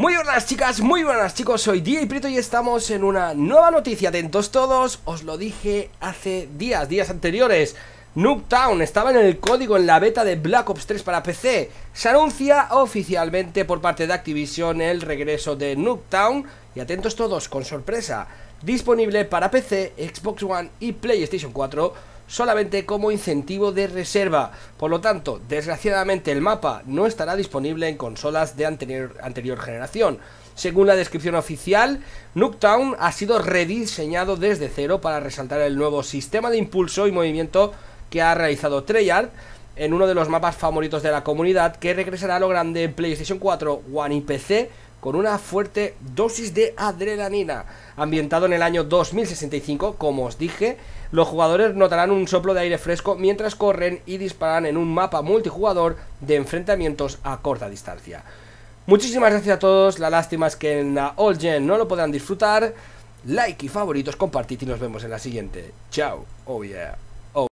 Muy buenas chicas, muy buenas chicos, soy DJ Prito y estamos en una nueva noticia, atentos todos, os lo dije hace días, días anteriores Nuketown estaba en el código en la beta de Black Ops 3 para PC. Se anuncia oficialmente por parte de Activision el regreso de Nuketown. Y atentos todos, con sorpresa, disponible para PC, Xbox One y PlayStation 4 solamente como incentivo de reserva. Por lo tanto, desgraciadamente el mapa no estará disponible en consolas de anterior, generación. Según la descripción oficial, Nooktown ha sido rediseñado desde cero para resaltar el nuevo sistema de impulso y movimiento que ha realizado Treyarch en uno de los mapas favoritos de la comunidad que regresará a lo grande en PlayStation 4, One y PC con una fuerte dosis de adrenalina. Ambientado en el año 2065, como os dije, los jugadores notarán un soplo de aire fresco mientras corren y disparan en un mapa multijugador de enfrentamientos a corta distancia. Muchísimas gracias a todos, la lástima es que en la All Gen no lo podrán disfrutar. Like y favoritos, compartid y nos vemos en la siguiente. Chao, oh yeah.